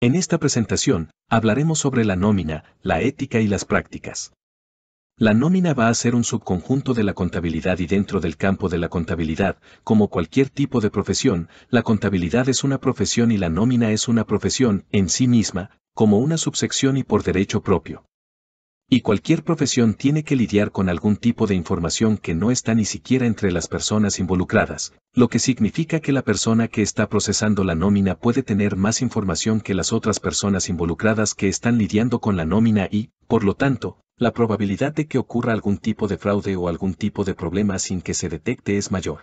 En esta presentación, hablaremos sobre la nómina, la ética y las prácticas. La nómina va a ser un subconjunto de la contabilidad y dentro del campo de la contabilidad, como cualquier tipo de profesión, la contabilidad es una profesión y la nómina es una profesión en sí misma, como una subsección y por derecho propio. Y cualquier profesión tiene que lidiar con algún tipo de información que no está ni siquiera entre las personas involucradas, lo que significa que la persona que está procesando la nómina puede tener más información que las otras personas involucradas que están lidiando con la nómina y, por lo tanto, la probabilidad de que ocurra algún tipo de fraude o algún tipo de problema sin que se detecte es mayor.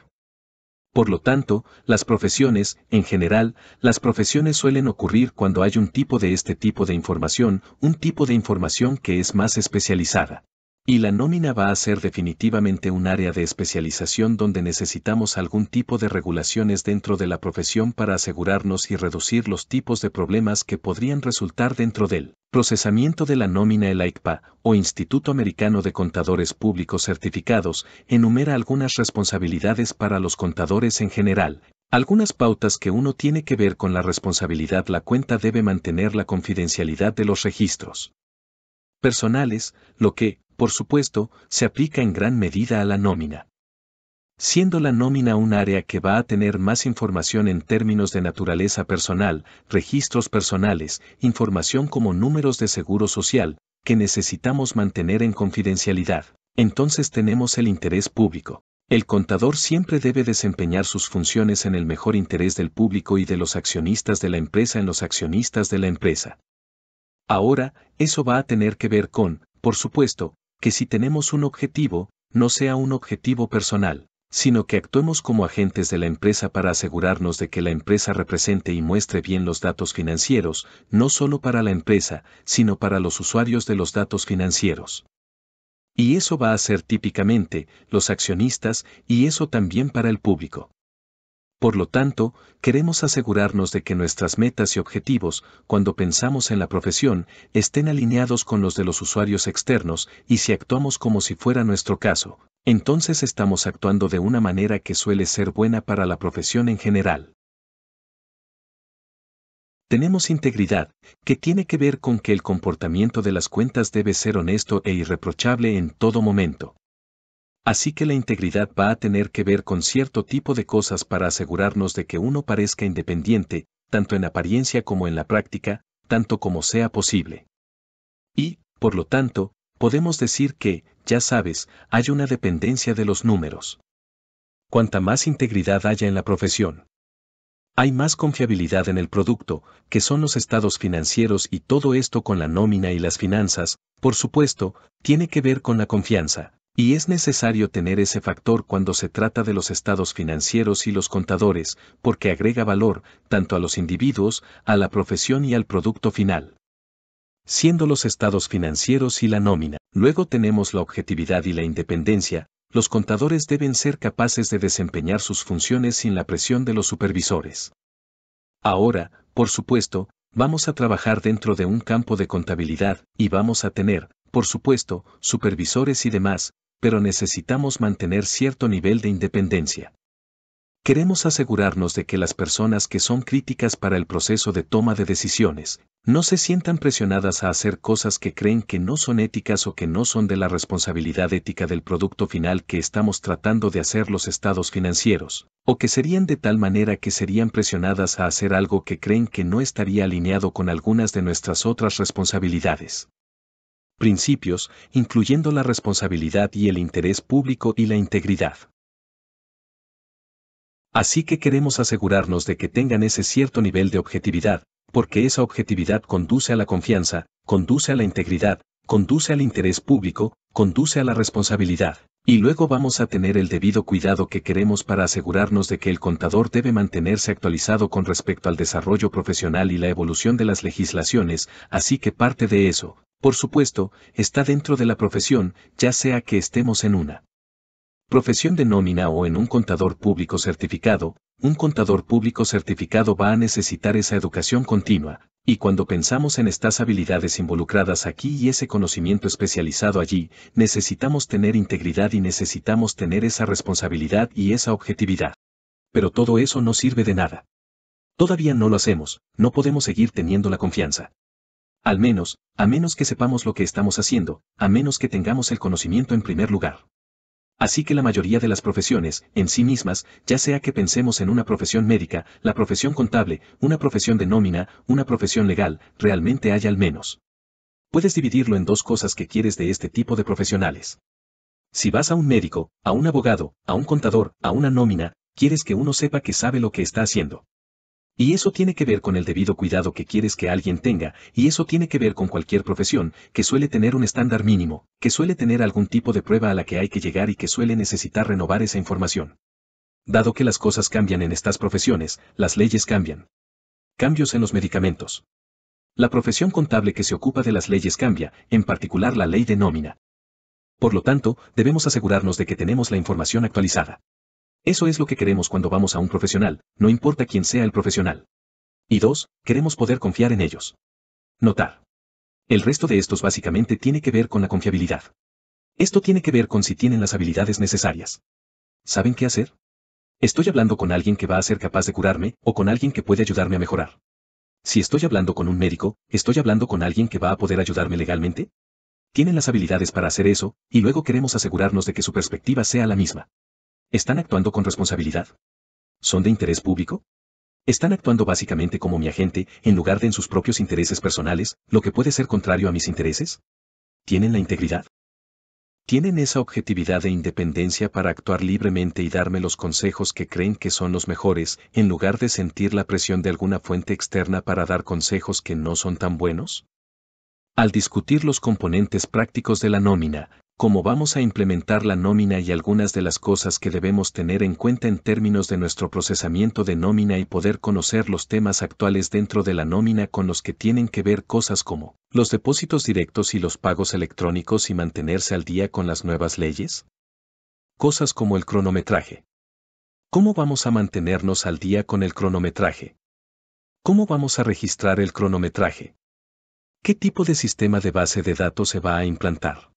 Por lo tanto, las profesiones, en general, las profesiones suelen ocurrir cuando hay un tipo de este tipo de información, un tipo de información que es más especializada. Y la nómina va a ser definitivamente un área de especialización donde necesitamos algún tipo de regulaciones dentro de la profesión para asegurarnos y reducir los tipos de problemas que podrían resultar dentro del procesamiento de la nómina. El AICPA, o Instituto Americano de Contadores Públicos Certificados, enumera algunas responsabilidades para los contadores en general, algunas pautas que uno tiene que ver con la responsabilidad. La cuenta debe mantener la confidencialidad de los registros personales, lo que, por supuesto, se aplica en gran medida a la nómina. Siendo la nómina un área que va a tener más información en términos de naturaleza personal, registros personales, información como números de seguro social, que necesitamos mantener en confidencialidad, entonces tenemos el interés público. El contador siempre debe desempeñar sus funciones en el mejor interés del público y de los accionistas de la empresa en los accionistas de la empresa. Ahora, eso va a tener que ver con, por supuesto, que si tenemos un objetivo, no sea un objetivo personal, sino que actuemos como agentes de la empresa para asegurarnos de que la empresa represente y muestre bien los datos financieros, no solo para la empresa, sino para los usuarios de los datos financieros. Y eso va a ser típicamente los accionistas y eso también para el público. Por lo tanto, queremos asegurarnos de que nuestras metas y objetivos, cuando pensamos en la profesión, estén alineados con los de los usuarios externos y si actuamos como si fuera nuestro caso, entonces estamos actuando de una manera que suele ser buena para la profesión en general. Tenemos integridad, que tiene que ver con que el comportamiento de las cuentas debe ser honesto e irreprochable en todo momento. Así que la integridad va a tener que ver con cierto tipo de cosas para asegurarnos de que uno parezca independiente, tanto en apariencia como en la práctica, tanto como sea posible. Y, por lo tanto, podemos decir que, ya sabes, hay una dependencia de los números. Cuanta más integridad haya en la profesión, hay más confiabilidad en el producto, que son los estados financieros y todo esto con la nómina y las finanzas, por supuesto, tiene que ver con la confianza, y es necesario tener ese factor cuando se trata de los estados financieros y los contadores, porque agrega valor tanto a los individuos, a la profesión y al producto final siendo los estados financieros y la nómina. Luego tenemos la objetividad y la independencia, los contadores deben ser capaces de desempeñar sus funciones sin la presión de los supervisores. Ahora, por supuesto, vamos a trabajar dentro de un campo de contabilidad, y vamos a tener, por supuesto, supervisores y demás, pero necesitamos mantener cierto nivel de independencia. Queremos asegurarnos de que las personas que son críticas para el proceso de toma de decisiones no se sientan presionadas a hacer cosas que creen que no son éticas o que no son de la responsabilidad ética del producto final que estamos tratando de hacer los estados financieros, o que serían de tal manera que serían presionadas a hacer algo que creen que no estaría alineado con algunas de nuestras otras responsabilidades principios, incluyendo la responsabilidad y el interés público y la integridad. Así que queremos asegurarnos de que tengan ese cierto nivel de objetividad, porque esa objetividad conduce a la confianza, conduce a la integridad, conduce al interés público, conduce a la responsabilidad. Y luego vamos a tener el debido cuidado que queremos para asegurarnos de que el contador debe mantenerse actualizado con respecto al desarrollo profesional y la evolución de las legislaciones, así que parte de eso, por supuesto, está dentro de la profesión, ya sea que estemos en una profesión de nómina o en un contador público certificado, un contador público certificado va a necesitar esa educación continua, y cuando pensamos en estas habilidades involucradas aquí y ese conocimiento especializado allí, necesitamos tener integridad y necesitamos tener esa responsabilidad y esa objetividad. Pero todo eso no sirve de nada. Todavía no lo hacemos, no podemos seguir teniendo la confianza. Al menos, a menos que sepamos lo que estamos haciendo, a menos que tengamos el conocimiento en primer lugar. Así que la mayoría de las profesiones, en sí mismas, ya sea que pensemos en una profesión médica, la profesión contable, una profesión de nómina, una profesión legal, realmente hay al menos. Puedes dividirlo en dos cosas que quieres de este tipo de profesionales. Si vas a un médico, a un abogado, a un contador, a una nómina, quieres que uno sepa que sabe lo que está haciendo. Y eso tiene que ver con el debido cuidado que quieres que alguien tenga, y eso tiene que ver con cualquier profesión, que suele tener un estándar mínimo, que suele tener algún tipo de prueba a la que hay que llegar y que suele necesitar renovar esa información. Dado que las cosas cambian en estas profesiones, las leyes cambian. Cambios en los medicamentos. La profesión contable que se ocupa de las leyes cambia, en particular la ley de nómina. Por lo tanto, debemos asegurarnos de que tenemos la información actualizada. Eso es lo que queremos cuando vamos a un profesional, no importa quién sea el profesional. Y dos, queremos poder confiar en ellos. Notar. El resto de estos básicamente tiene que ver con la confiabilidad. Esto tiene que ver con si tienen las habilidades necesarias. ¿Saben qué hacer? Estoy hablando con alguien que va a ser capaz de curarme o con alguien que puede ayudarme a mejorar. Si estoy hablando con un médico, ¿estoy hablando con alguien que va a poder ayudarme legalmente? Tienen las habilidades para hacer eso, y luego queremos asegurarnos de que su perspectiva sea la misma. ¿Están actuando con responsabilidad? ¿Son de interés público? Están actuando básicamente como mi agente, en lugar de en sus propios intereses personales, lo que puede ser contrario a mis intereses. ¿Tienen la integridad? ¿Tienen esa objetividad e independencia para actuar libremente y darme los consejos que creen que son los mejores, en lugar de sentir la presión de alguna fuente externa para dar consejos que no son tan buenos? Al discutir los componentes prácticos de la nómina, cómo vamos a implementar la nómina y algunas de las cosas que debemos tener en cuenta en términos de nuestro procesamiento de nómina y poder conocer los temas actuales dentro de la nómina con los que tienen que ver cosas como los depósitos directos y los pagos electrónicos y mantenerse al día con las nuevas leyes. Cosas como el cronometraje. ¿Cómo vamos a mantenernos al día con el cronometraje? ¿Cómo vamos a registrar el cronometraje? ¿Qué tipo de sistema de base de datos se va a implantar?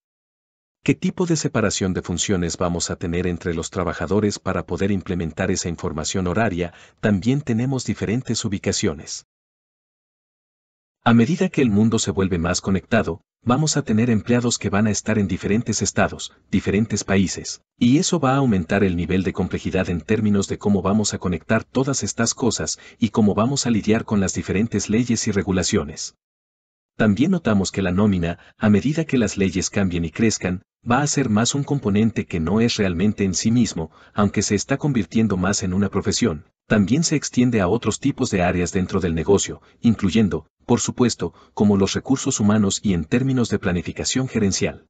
¿Qué tipo de separación de funciones vamos a tener entre los trabajadores para poder implementar esa información horaria? También tenemos diferentes ubicaciones. A medida que el mundo se vuelve más conectado, vamos a tener empleados que van a estar en diferentes estados, diferentes países, y eso va a aumentar el nivel de complejidad en términos de cómo vamos a conectar todas estas cosas y cómo vamos a lidiar con las diferentes leyes y regulaciones. También notamos que la nómina, a medida que las leyes cambien y crezcan, va a ser más un componente que no es realmente en sí mismo, aunque se está convirtiendo más en una profesión. También se extiende a otros tipos de áreas dentro del negocio, incluyendo, por supuesto, como los recursos humanos y en términos de planificación gerencial.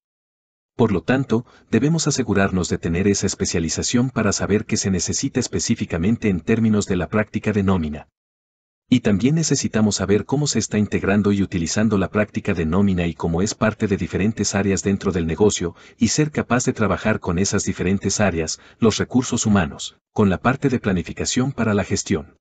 Por lo tanto, debemos asegurarnos de tener esa especialización para saber qué se necesita específicamente en términos de la práctica de nómina. Y también necesitamos saber cómo se está integrando y utilizando la práctica de nómina y cómo es parte de diferentes áreas dentro del negocio, y ser capaz de trabajar con esas diferentes áreas, los recursos humanos, con la parte de planificación para la gestión